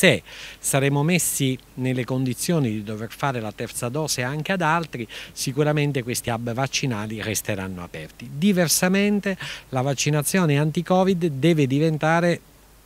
se saremo messi nelle condizioni di dover fare la terza dose anche ad altri, sicuramente questi hub vaccinali resteranno aperti. Diversamente la vaccinazione anti-Covid deve diventare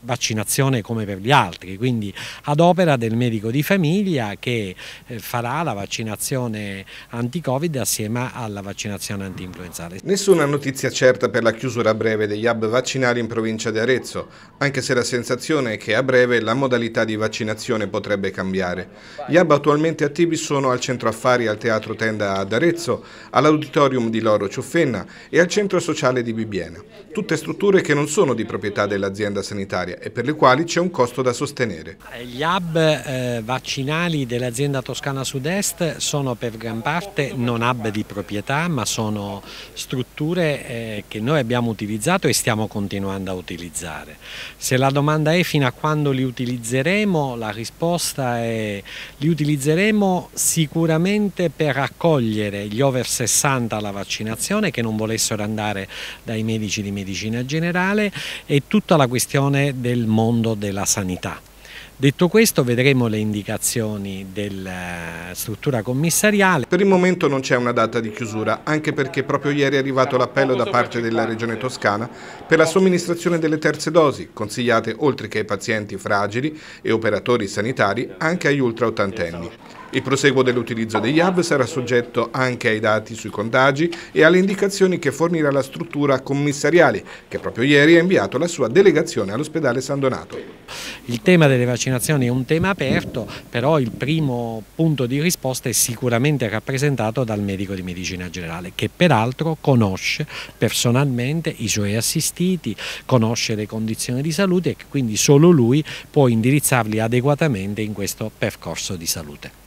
vaccinazione come per gli altri, quindi ad opera del medico di famiglia che eh, farà la vaccinazione anti-covid assieme alla vaccinazione anti-influenzale. Nessuna notizia certa per la chiusura breve degli hub vaccinali in provincia di Arezzo, anche se la sensazione è che a breve la modalità di vaccinazione potrebbe cambiare. Gli hub attualmente attivi sono al centro affari al teatro Tenda ad Arezzo, all'auditorium di Loro Ciuffenna e al centro sociale di Bibiena, tutte strutture che non sono di proprietà dell'azienda sanitaria sanitaria e per le quali c'è un costo da sostenere. Gli hub eh, vaccinali dell'azienda Toscana Sud-Est sono per gran parte non hub di proprietà ma sono strutture eh, che noi abbiamo utilizzato e stiamo continuando a utilizzare. Se la domanda è fino a quando li utilizzeremo, la risposta è li utilizzeremo sicuramente per accogliere gli over 60 alla vaccinazione che non volessero andare dai medici di medicina generale e tutta la questione del mondo della sanità. Detto questo vedremo le indicazioni della eh, struttura commissariale. Per il momento non c'è una data di chiusura, anche perché proprio ieri è arrivato l'appello da parte della Regione Toscana per la somministrazione delle terze dosi, consigliate oltre che ai pazienti fragili e operatori sanitari anche agli ultraottantenni. Il proseguo dell'utilizzo degli hub sarà soggetto anche ai dati sui contagi e alle indicazioni che fornirà la struttura commissariale, che proprio ieri ha inviato la sua delegazione all'ospedale San Donato. Il tema delle vaccinazioni è un tema aperto, però il primo punto di risposta è sicuramente rappresentato dal medico di medicina generale, che peraltro conosce personalmente i suoi assistiti, conosce le condizioni di salute e quindi solo lui può indirizzarli adeguatamente in questo percorso di salute.